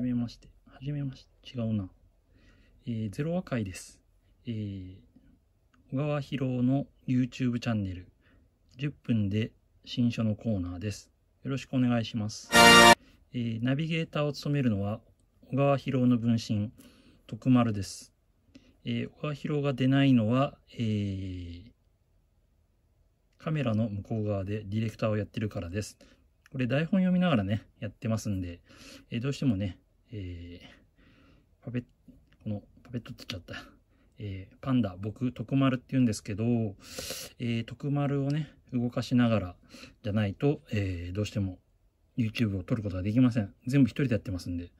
じめまして。はじめまして。違うな。えー、ゼロ和解です。えー、小川博夫の YouTube チャンネル、10分で新書のコーナーです。よろしくお願いします。えー、ナビゲーターを務めるのは、小川博夫の分身、徳丸です。えー、小川博夫が出ないのは、えー、カメラの向こう側でディレクターをやってるからです。これ台本読みながらね、やってますんで、えどうしてもね、えー、パペッ、このパペットって言っちゃった。えー、パンダ、僕、徳丸って言うんですけど、えー、徳丸をね、動かしながらじゃないと、えー、どうしても YouTube を撮ることができません。全部一人でやってますんで。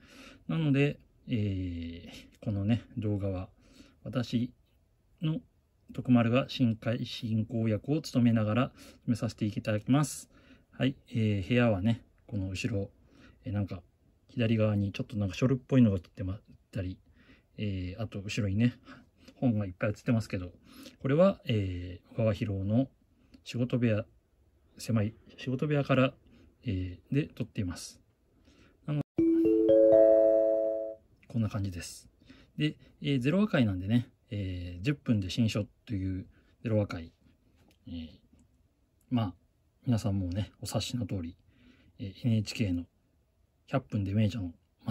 なので、えー、このね、動画は、私の徳丸が進海進行役を務めながら、務めさせていただきます。はい、えー、部屋はね、この後ろ、えー、なんか、左側にちょっとなんか書類っぽいのが写ってまったり、えー、あと後ろにね、本がいっぱい写ってますけど、これは、えー、小川博の仕事部屋、狭い仕事部屋から、えー、で撮っています。のこんな感じです。で、えー、ゼロ話会なんでね、えー、10分で新書というゼロ話会、えー、まあ、皆さんもね、お察しの通り、えー、NHK の100分で名著の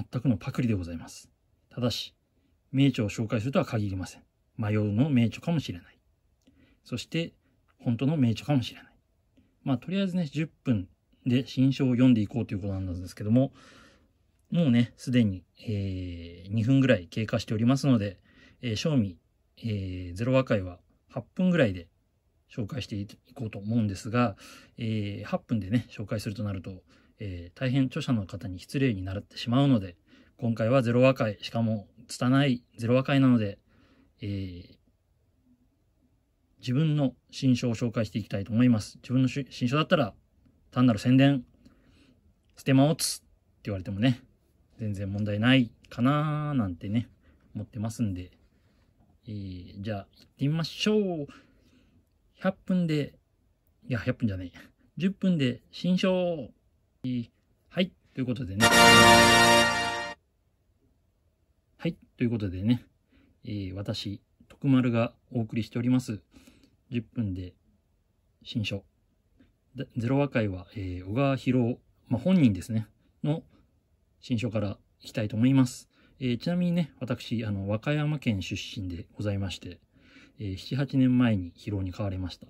全くのパクリでございます。ただし、名著を紹介するとは限りません。迷うの名著かもしれない。そして、本当の名著かもしれない。まあ、とりあえずね、10分で新書を読んでいこうということなんですけども、もうね、すでに、えー、2分ぐらい経過しておりますので、えー、賞味、えー、ゼロ和解は8分ぐらいで紹介していこうと思うんですが、えー、8分でね、紹介するとなると、えー、大変著者の方に失礼になってしまうので、今回はゼロ和解、しかも拙いゼロ和解なので、えー、自分の新書を紹介していきたいと思います。自分の新書だったら、単なる宣伝、ステマおつって言われてもね、全然問題ないかなーなんてね、思ってますんで、えー、じゃあ行ってみましょう。100分で、いや、100分じゃない。10分で新書はい、ということでね。はい、ということでね。えー、私、徳丸がお送りしております。10分で新書。ゼロ和解は、えー、小川博まあ、本人ですね、の新書からいきたいと思います。えー、ちなみにね、私、あの、和歌山県出身でございまして、えー、7、8年前に疲労に変われました。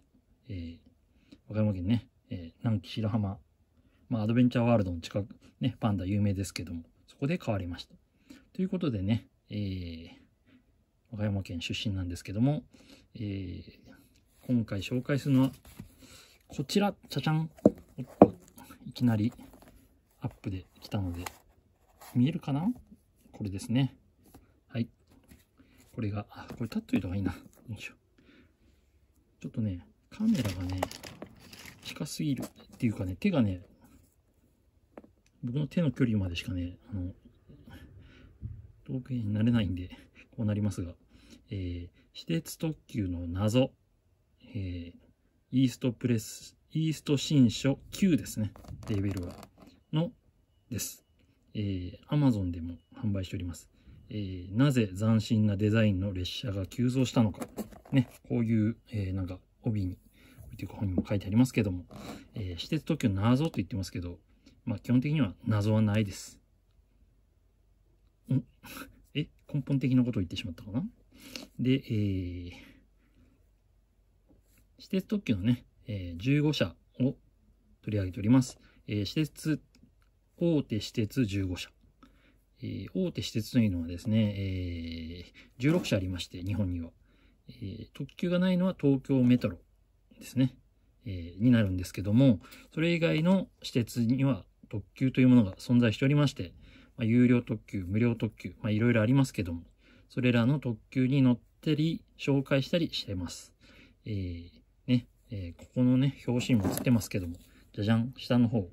えー、和歌山県ね、えー、南紀白浜まあ、アドベンチャーワールドの近く、ね、パンダ有名ですけども、そこで変わりました。ということでね、えー、和歌山県出身なんですけども、えー、今回紹介するのは、こちら、ちゃちゃん。おっと、いきなりアップで来たので、見えるかなこれですね。はい。これが、あ、これ立っといた方がいいな。よいしょ。ちょっとね、カメラがね、近すぎるっていうかね、手がね、僕の手の距離までしかね、あの、遠くになれないんで、こうなりますが、えー、私鉄特急の謎、えー、イーストプレス、イースト新書9ですね、レーベルは、の、です。えー、Amazon でも販売しております。えー、なぜ斬新なデザインの列車が急増したのか。ね、こういう、えー、なんか、帯に、というか本にも書いてありますけども、えー、私鉄特急の謎と言ってますけど、まあ基本的には謎はないです。ん え根本的なことを言ってしまったかなで、えー、私鉄特急のね、えー、15社を取り上げております。えー、私鉄、大手私鉄15社。えー、大手私鉄というのはですね、えー、16社ありまして、日本には。えー、特急がないのは東京メトロですね、えになるんですけども、それ以外の私鉄には特急というものが存在しておりまして、まあ、有料特急、無料特急、まあ、いろいろありますけども、それらの特急に乗ったり、紹介したりしてます。えー、ね、えー、ここのね、表紙にも映ってますけども、じゃじゃん、下の方、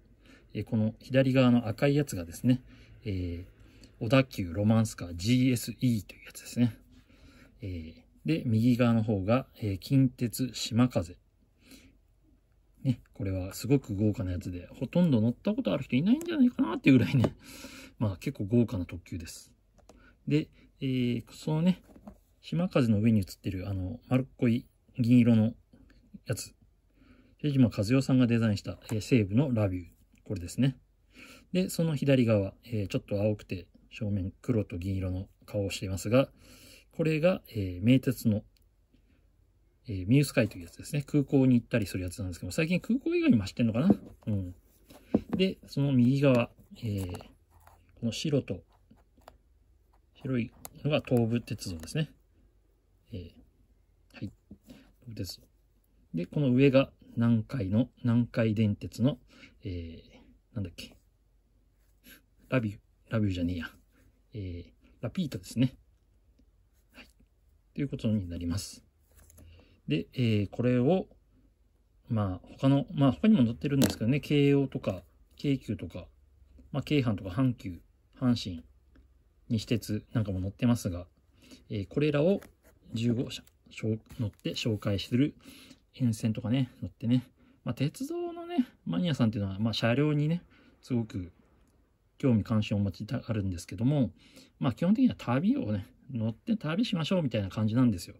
えー、この左側の赤いやつがですね、えー、小田急ロマンスカー GSE というやつですね。えー、で、右側の方が、えー、近鉄島風ね、これはすごく豪華なやつで、ほとんど乗ったことある人いないんじゃないかなっていうぐらいね、まあ結構豪華な特急です。で、えー、そのね、島風の上に映ってるあの丸っこい銀色のやつ。瀬島和代さんがデザインした、えー、西武のラビュー。これですね。で、その左側、えー、ちょっと青くて正面黒と銀色の顔をしていますが、これが、えー、名鉄のえー、ミュースカイというやつですね。空港に行ったりするやつなんですけど、最近空港以外にも走ってんのかなうん。で、その右側、えー、この白と、白いのが東武鉄道ですね。えー、はい。東武鉄道。で、この上が南海の、南海電鉄の、えー、なんだっけ。ラビュー、ラビューじゃねえや。えー、ラピートですね。はい。ということになります。で、えー、これを、まあ、他の、まあ、他にも載ってるんですけどね、京王とか、京急とか、まあ、京阪とか阪急、阪神、西鉄なんかも載ってますが、えー、これらを15社乗って紹介する沿線とかね、乗ってね、まあ、鉄道のね、マニアさんっていうのは、まあ、車両にね、すごく興味関心を持ちたあるんですけども、まあ、基本的には旅をね、乗って旅しましょうみたいな感じなんですよ。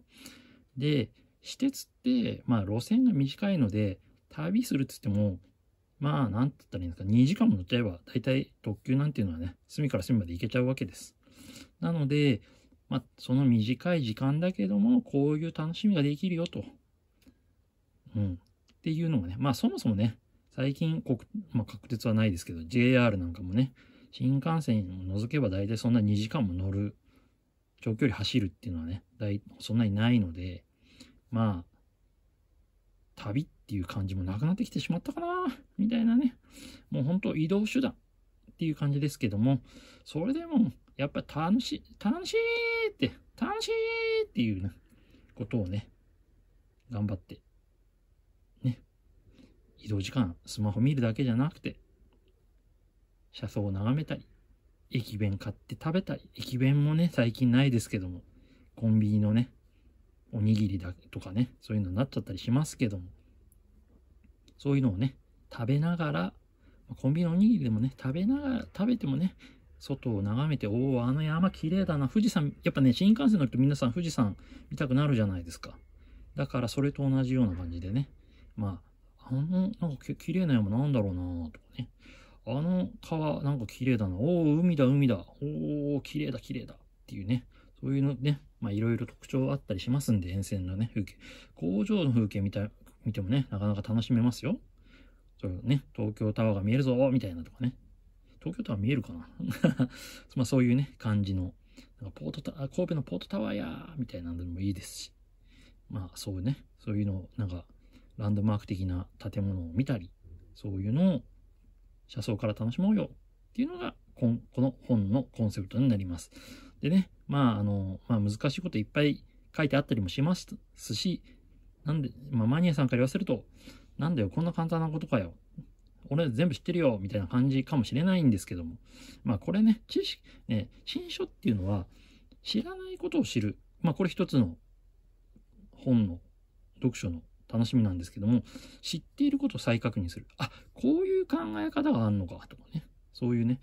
で、私鉄って、まあ路線が短いので、旅するっつっても、まあ、なんて言ったらいいんですか、2時間も乗っちゃえば、大体特急なんていうのはね、隅から隅まで行けちゃうわけです。なので、まあ、その短い時間だけども、こういう楽しみができるよと。うん。っていうのがね、まあそもそもね、最近国、まあ、確実はないですけど、JR なんかもね、新幹線を除けば大体そんな2時間も乗る、長距離走るっていうのはね、そんなにないので、まあ、旅っていう感じもなくなってきてしまったかな、みたいなね。もうほんと移動手段っていう感じですけども、それでも、やっぱ楽しい、楽しいって、楽しいっていうことをね、頑張って、ね、移動時間、スマホ見るだけじゃなくて、車窓を眺めたり、駅弁買って食べたり、駅弁もね、最近ないですけども、コンビニのね、おにぎりだとかね、そういうのになっちゃったりしますけども、そういうのをね、食べながら、コンビニのおにぎりでもね、食べながら、食べてもね、外を眺めて、おお、あの山綺麗だな、富士山、やっぱね、新幹線乗ると皆さん富士山見たくなるじゃないですか。だからそれと同じような感じでね、まあ、あの、なんか綺麗な山なんだろうなとかね、あの川なんか綺麗だな、おお、海だ、海だ、おお、綺麗だ、綺麗だっていうね、そういうのね、まあいろいろ特徴あったりしますんで、沿線のね、風景。工場の風景見た、見てもね、なかなか楽しめますよ。そうね、東京タワーが見えるぞみたいなとかね。東京タワー見えるかな まあそういうね、感じの。なんかポートタ神戸のポートタワーやみたいなのでもいいですし。まあそうね、そういうのを、なんか、ランドマーク的な建物を見たり、そういうのを車窓から楽しもうよっていうのがこ、この本のコンセプトになります。でね、まあ、あの、まあ、難しいこといっぱい書いてあったりもしますし、なんで、まあ、マニアさんから言わせると、なんだよ、こんな簡単なことかよ。俺全部知ってるよ、みたいな感じかもしれないんですけども。まあ、これね、知識、ね、新書っていうのは、知らないことを知る。まあ、これ一つの本の読書の楽しみなんですけども、知っていることを再確認する。あ、こういう考え方があるのか、とかね。そういうね、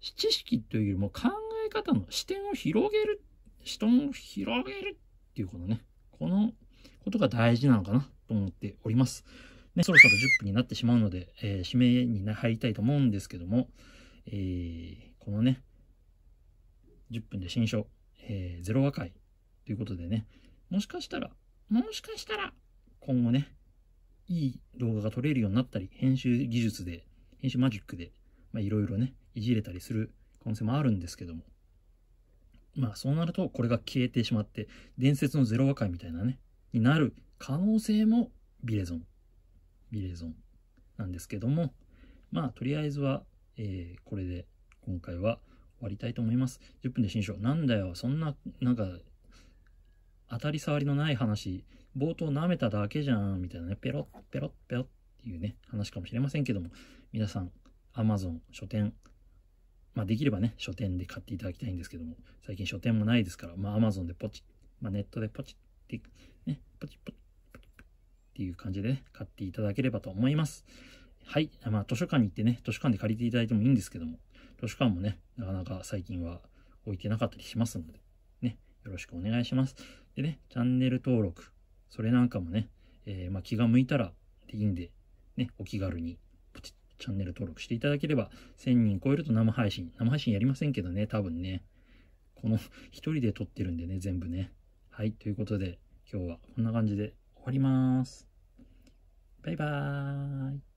知識というよりも考え方の視点を広げる、視点を広げるっていうことね。このことが大事なのかなと思っております。ね、そろそろ10分になってしまうので、えー、締めに入りたいと思うんですけども、えー、このね、10分で新書、えー、ゼロ和解ということでね、もしかしたら、もしかしたら、今後ね、いい動画が撮れるようになったり、編集技術で、編集マジックで、まいろいろね、いじれたりする可能性もあるんですけども、まあそうなるとこれが消えてしまって伝説のゼロ和解みたいなねになる可能性もビレゾンビレゾンなんですけどもまあとりあえずは、えー、これで今回は終わりたいと思います10分で新章なんだよそんななんか当たり障りのない話冒頭舐めただけじゃんみたいなねペロッペロッペロッっていうね話かもしれませんけども皆さん Amazon 書店まあ、できればね、書店で買っていただきたいんですけども、最近書店もないですから、まあ、Amazon でポチッ、まあ、ネットでポチッって、ね、ポチッポチッポチッっていう感じで、ね、買っていただければと思います。はい。まあ、図書館に行ってね、図書館で借りていただいてもいいんですけども、図書館もね、なかなか最近は置いてなかったりしますので、ね、よろしくお願いします。でね、チャンネル登録、それなんかもね、えー、まあ、気が向いたらでいいんで、ね、お気軽にチャンネル登録していただければ、1000人超えると生配信。生配信やりませんけどね、多分ね。この一人で撮ってるんでね、全部ね。はい、ということで、今日はこんな感じで終わります。バイバーイ。